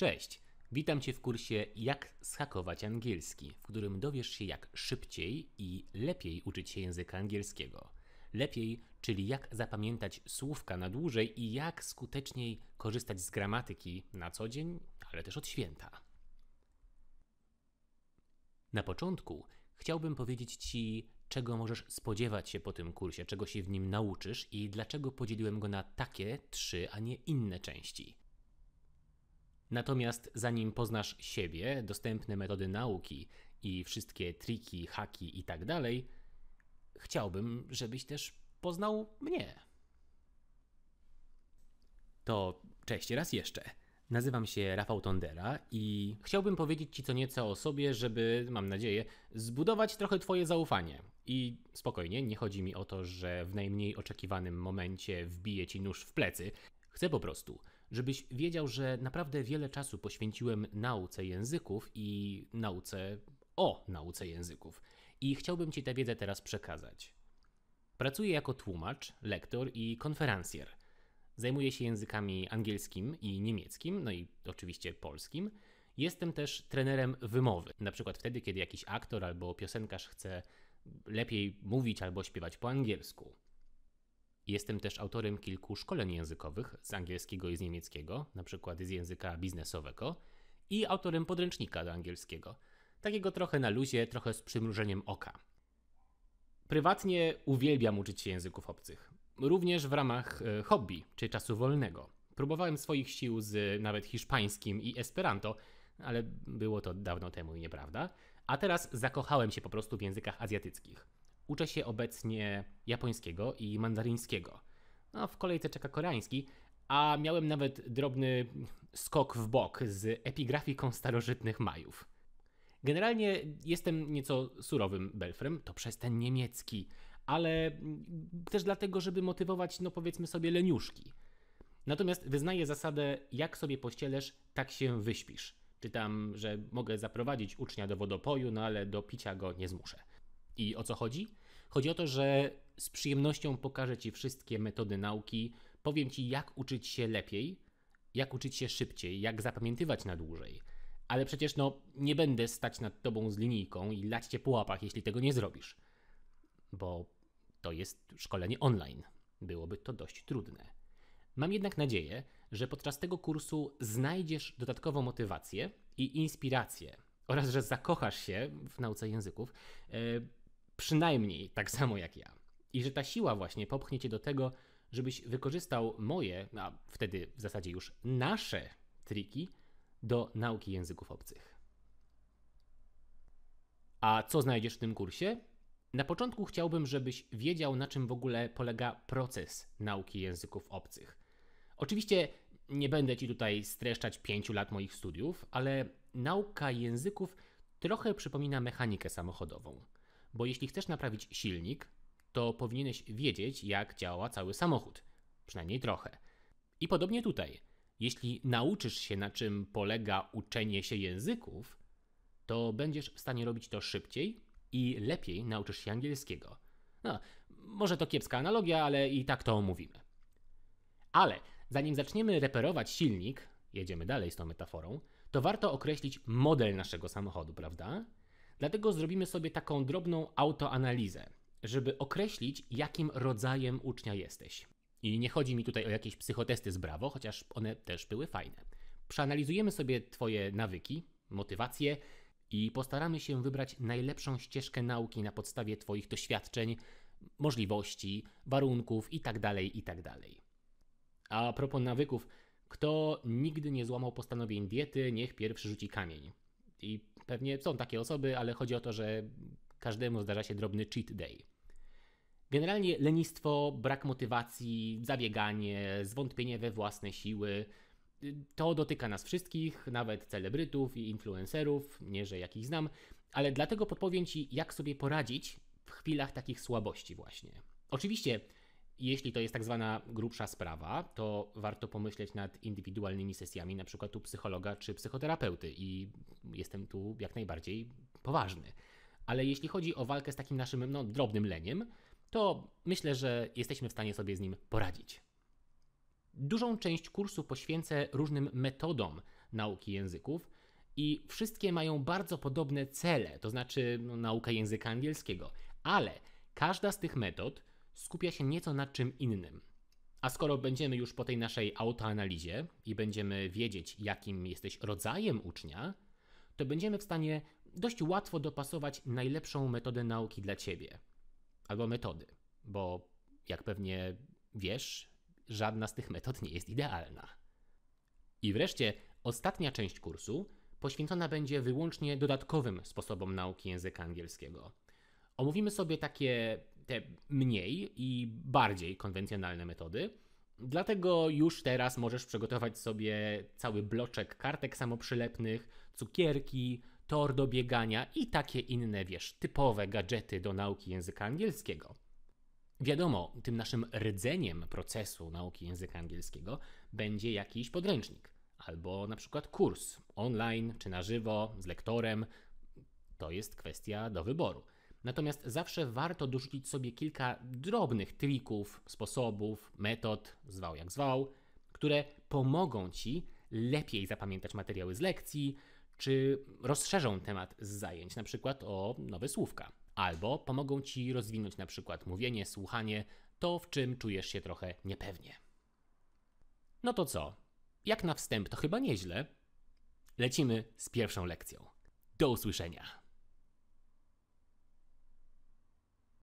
Cześć, witam Cię w kursie Jak schakować angielski, w którym dowiesz się jak szybciej i lepiej uczyć się języka angielskiego. Lepiej, czyli jak zapamiętać słówka na dłużej i jak skuteczniej korzystać z gramatyki na co dzień, ale też od święta. Na początku chciałbym powiedzieć Ci, czego możesz spodziewać się po tym kursie, czego się w nim nauczysz i dlaczego podzieliłem go na takie trzy, a nie inne części. Natomiast zanim poznasz siebie, dostępne metody nauki i wszystkie triki, haki i tak dalej, chciałbym, żebyś też poznał mnie. To cześć raz jeszcze. Nazywam się Rafał Tondera i chciałbym powiedzieć Ci co nieco o sobie, żeby, mam nadzieję, zbudować trochę Twoje zaufanie. I spokojnie, nie chodzi mi o to, że w najmniej oczekiwanym momencie wbiję Ci nóż w plecy. Chcę po prostu, żebyś wiedział, że naprawdę wiele czasu poświęciłem nauce języków i nauce o nauce języków. I chciałbym Ci tę wiedzę teraz przekazać. Pracuję jako tłumacz, lektor i konferencjer. Zajmuję się językami angielskim i niemieckim, no i oczywiście polskim. Jestem też trenerem wymowy. Na przykład wtedy, kiedy jakiś aktor albo piosenkarz chce lepiej mówić albo śpiewać po angielsku. Jestem też autorem kilku szkoleń językowych z angielskiego i z niemieckiego, na przykład z języka biznesowego, i autorem podręcznika do angielskiego. Takiego trochę na luzie, trochę z przymrużeniem oka. Prywatnie uwielbiam uczyć się języków obcych, również w ramach e, hobby czy czasu wolnego. Próbowałem swoich sił z nawet hiszpańskim i esperanto, ale było to dawno temu i nieprawda. A teraz zakochałem się po prostu w językach azjatyckich. Uczę się obecnie japońskiego i mandaryńskiego. No, w kolejce czeka koreański, a miałem nawet drobny skok w bok z epigrafiką starożytnych Majów. Generalnie jestem nieco surowym belfrem, to przez ten niemiecki, ale też dlatego, żeby motywować, no powiedzmy sobie, leniuszki. Natomiast wyznaję zasadę, jak sobie pościelesz, tak się wyśpisz. Czytam, że mogę zaprowadzić ucznia do wodopoju, no ale do picia go nie zmuszę. I o co chodzi? Chodzi o to, że z przyjemnością pokażę Ci wszystkie metody nauki, powiem Ci, jak uczyć się lepiej, jak uczyć się szybciej, jak zapamiętywać na dłużej. Ale przecież no, nie będę stać nad Tobą z linijką i lać Cię po łapach, jeśli tego nie zrobisz. Bo to jest szkolenie online. Byłoby to dość trudne. Mam jednak nadzieję, że podczas tego kursu znajdziesz dodatkową motywację i inspirację oraz że zakochasz się w nauce języków. E, przynajmniej tak samo jak ja. I że ta siła właśnie popchnie cię do tego, żebyś wykorzystał moje, a wtedy w zasadzie już nasze triki do nauki języków obcych. A co znajdziesz w tym kursie? Na początku chciałbym, żebyś wiedział, na czym w ogóle polega proces nauki języków obcych. Oczywiście nie będę ci tutaj streszczać pięciu lat moich studiów, ale nauka języków trochę przypomina mechanikę samochodową. Bo jeśli chcesz naprawić silnik, to powinieneś wiedzieć, jak działa cały samochód. Przynajmniej trochę. I podobnie tutaj. Jeśli nauczysz się, na czym polega uczenie się języków, to będziesz w stanie robić to szybciej i lepiej nauczysz się angielskiego. No, może to kiepska analogia, ale i tak to omówimy. Ale zanim zaczniemy reperować silnik, jedziemy dalej z tą metaforą, to warto określić model naszego samochodu, prawda? Dlatego zrobimy sobie taką drobną autoanalizę, żeby określić, jakim rodzajem ucznia jesteś. I nie chodzi mi tutaj o jakieś psychotesty z brawo, chociaż one też były fajne. Przeanalizujemy sobie Twoje nawyki, motywacje i postaramy się wybrać najlepszą ścieżkę nauki na podstawie Twoich doświadczeń, możliwości, warunków itd. Tak itd. Tak A propos nawyków, kto nigdy nie złamał postanowień diety, niech pierwszy rzuci kamień. I pewnie są takie osoby, ale chodzi o to, że każdemu zdarza się drobny cheat day. Generalnie lenistwo, brak motywacji, zabieganie, zwątpienie we własne siły to dotyka nas wszystkich, nawet celebrytów i influencerów, nie że jakich znam, ale dlatego podpowiem Ci, jak sobie poradzić w chwilach takich słabości, właśnie. Oczywiście jeśli to jest tak zwana grubsza sprawa, to warto pomyśleć nad indywidualnymi sesjami, na przykład u psychologa czy psychoterapeuty, i jestem tu jak najbardziej poważny. Ale jeśli chodzi o walkę z takim naszym no, drobnym leniem, to myślę, że jesteśmy w stanie sobie z nim poradzić. Dużą część kursu poświęcę różnym metodom nauki języków i wszystkie mają bardzo podobne cele, to znaczy no, nauka języka angielskiego, ale każda z tych metod skupia się nieco na czym innym. A skoro będziemy już po tej naszej autoanalizie i będziemy wiedzieć, jakim jesteś rodzajem ucznia, to będziemy w stanie dość łatwo dopasować najlepszą metodę nauki dla ciebie. Albo metody, bo jak pewnie wiesz, żadna z tych metod nie jest idealna. I wreszcie ostatnia część kursu poświęcona będzie wyłącznie dodatkowym sposobom nauki języka angielskiego. Omówimy sobie takie te mniej i bardziej konwencjonalne metody. Dlatego już teraz możesz przygotować sobie cały bloczek kartek samoprzylepnych, cukierki, tor do biegania i takie inne, wiesz, typowe gadżety do nauki języka angielskiego. Wiadomo, tym naszym rdzeniem procesu nauki języka angielskiego będzie jakiś podręcznik, albo na przykład kurs online czy na żywo z lektorem. To jest kwestia do wyboru. Natomiast zawsze warto dorzucić sobie kilka drobnych trików, sposobów, metod, zwał jak zwał, które pomogą ci lepiej zapamiętać materiały z lekcji, czy rozszerzą temat z zajęć, na przykład o nowe słówka, albo pomogą ci rozwinąć na przykład mówienie, słuchanie, to w czym czujesz się trochę niepewnie. No to co? Jak na wstęp to chyba nieźle. Lecimy z pierwszą lekcją. Do usłyszenia.